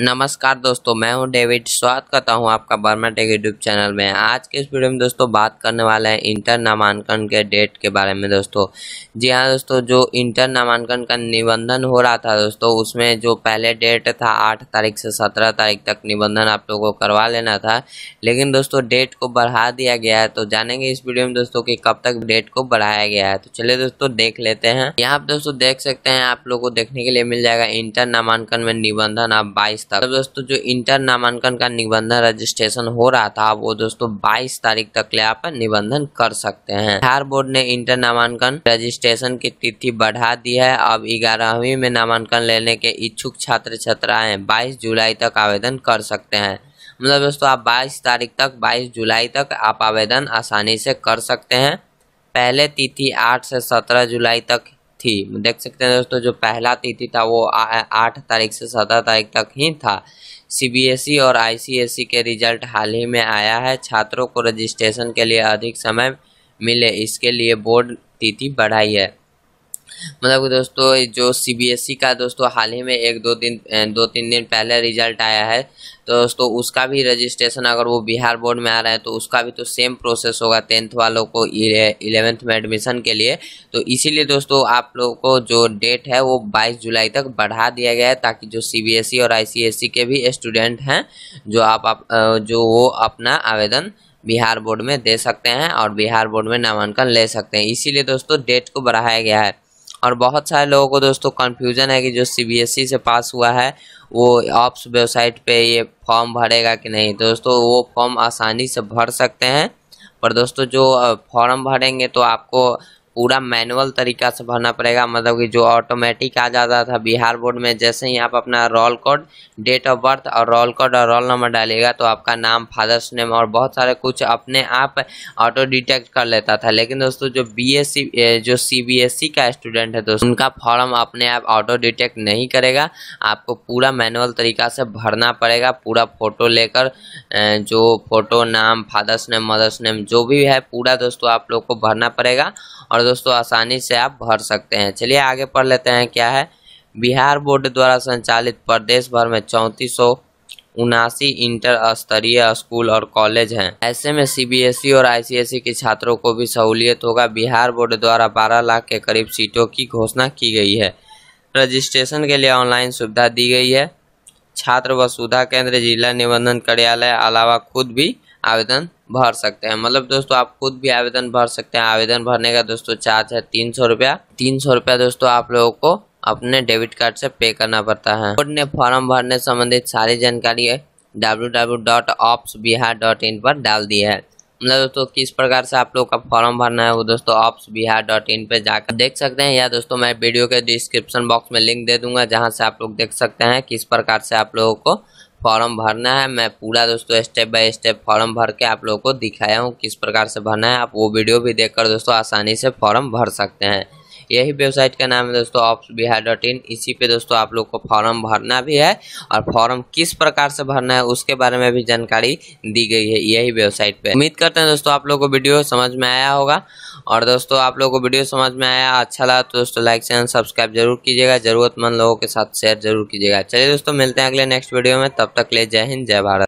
नमस्कार दोस्तों मैं हूं डेविड स्वागत करता हूं आपका बर्मा टेक यूट्यूब चैनल में आज के इस वीडियो में दोस्तों बात करने वाला है इंटर नामांकन के डेट के बारे में दोस्तों जी हां दोस्तों जो इंटर नामांकन का निबंधन हो रहा था दोस्तों उसमें जो पहले डेट था आठ तारीख से सत्रह तारीख तक निबंधन आप लोगों को करवा लेना था लेकिन दोस्तों डेट को बढ़ा दिया गया है तो जानेंगे इस वीडियो में दोस्तों की कब तक डेट को बढ़ाया गया है तो चलिए दोस्तों देख लेते हैं यहाँ आप दोस्तों देख सकते हैं आप लोग को देखने के लिए मिल जाएगा इंटर नामांकन में निबंधन आप बाईस तक तो दोस्तों जो इंटर नामांकन का निबंधन रजिस्ट्रेशन हो रहा था वो दोस्तों 22 तारीख तक ले आप निबंधन कर सकते हैं बिहार बोर्ड ने इंटर नामांकन रजिस्ट्रेशन की तिथि बढ़ा दी है अब ग्यारहवीं में नामांकन लेने के इच्छुक छात्र छात्राएं बाईस जुलाई तक आवेदन कर सकते हैं मतलब दोस्तों आप 22 तारीख तक 22 जुलाई तक आप आवेदन आसानी से कर सकते हैं पहले तिथि 8 से 17 जुलाई तक थी देख सकते हैं दोस्तों जो पहला तिथि था वो आठ तारीख से सत्रह तारीख तक ही था सीबीएसई e और आईसीएसई e के रिजल्ट हाल ही में आया है छात्रों को रजिस्ट्रेशन के लिए अधिक समय मिले इसके लिए बोर्ड तिथि बढ़ाई है मतलब कि दोस्तों जो ई e का दोस्तों हाल ही में एक दो दिन दो तीन दिन पहले रिजल्ट आया है तो दोस्तों उसका भी रजिस्ट्रेशन अगर वो बिहार बोर्ड में आ रहा है तो उसका भी तो सेम प्रोसेस होगा टेंथ वालों को इलेवेंथ में एडमिशन के लिए तो इसीलिए दोस्तों आप लोगों को जो डेट है वो 22 जुलाई तक बढ़ा दिया गया है ताकि जो सी e और सी e के भी स्टूडेंट हैं जो आप, आप जो वो अपना आवेदन बिहार बोर्ड में दे सकते हैं और बिहार बोर्ड में नामांकन ले सकते हैं इसीलिए दोस्तों डेट को बढ़ाया गया है और बहुत सारे लोगों को दोस्तों कन्फ्यूज़न है कि जो सीबीएसई e से पास हुआ है वो ऑप्स वेबसाइट पे ये फॉर्म भरेगा कि नहीं दोस्तों वो फॉर्म आसानी से भर सकते हैं पर दोस्तों जो फॉर्म भरेंगे तो आपको पूरा मैनुअल तरीका से भरना पड़ेगा मतलब कि जो ऑटोमेटिक आ जाता था बिहार बोर्ड में जैसे ही आप अपना roll code date of birth और रोल कोड और रोल नंबर डालिएगा तो आपका नाम फादर्स नेम और बहुत सारे कुछ अपने आप ऑटो डिटेक्ट कर लेता था लेकिन दोस्तों जो बीएससी जो सीबीएसई e का स्टूडेंट है दोस्तों उनका फॉर्म अपने आप ऑटो डिटेक्ट नहीं करेगा आपको पूरा मैनुअल तरीका से भरना पड़ेगा पूरा फोटो लेकर जो फोटो नाम फादर्स नेम मदर्स नेम जो भी है पूरा दोस्तों आप लोग को भरना पड़ेगा और दोस्तों आसानी से आप भर सकते हैं चलिए आगे पढ़ लेते हैं क्या है बिहार बोर्ड द्वारा संचालित प्रदेश भर में चौंतीस उनासी इंटर स्तरीय स्कूल और कॉलेज हैं ऐसे में सीबीएसई और आईसीएसई के छात्रों को भी सहूलियत होगा बिहार बोर्ड द्वारा 12 लाख के करीब सीटों की घोषणा की गई है रजिस्ट्रेशन के लिए ऑनलाइन सुविधा दी गई है छात्र व सुधा केंद्र जिला निबंधन कार्यालय अलावा खुद भी आवेदन भर सकते हैं मतलब दोस्तों आप खुद भी आवेदन भर सकते हैं आवेदन भरने का दोस्तों चार्ज है तीन सौ रुपया तीन सौ रुपया दोस्तों आप लोगों को अपने डेबिट कार्ड से पे करना पड़ता है बोर्ड ने फॉर्म भरने संबंधित सारी जानकारी www.opsbihar.in पर डाल दी है मतलब दोस्तों किस प्रकार से आप लोग का फॉर्म भरना है वो दोस्तों ऑप्स बिहार डॉट इन पर जाकर देख सकते हैं या दोस्तों मैं वीडियो के डिस्क्रिप्शन बॉक्स में लिंक दे दूंगा जहां से आप लोग देख सकते हैं किस प्रकार से आप लोगों को फॉर्म भरना है मैं पूरा दोस्तों स्टेप बाय स्टेप फॉर्म भर के आप लोगों को दिखाया हूँ किस प्रकार से भरना है आप वो वीडियो भी देखकर दोस्तों आसानी से फॉर्म भर सकते हैं यही वेबसाइट का नाम है दोस्तों ऑफ बिहार डॉट इन इसी पे दोस्तों आप लोग को फॉर्म भरना भी है और फॉर्म किस प्रकार से भरना है उसके बारे में भी जानकारी दी गई है यही वेबसाइट पे उम्मीद करते हैं दोस्तों आप लोग को वीडियो समझ में आया होगा और दोस्तों आप लोग को वीडियो समझ में आया अच्छा लगा तो दोस्तों लाइक चैनल सब्सक्राइब जरूर कीजिएगा जरूरतमंद लोगों के साथ शेयर जरूर कीजिएगा चलिए दोस्तों मिलते हैं अगले नेक्स्ट वीडियो में तब तक ले जय हिंद जय भारत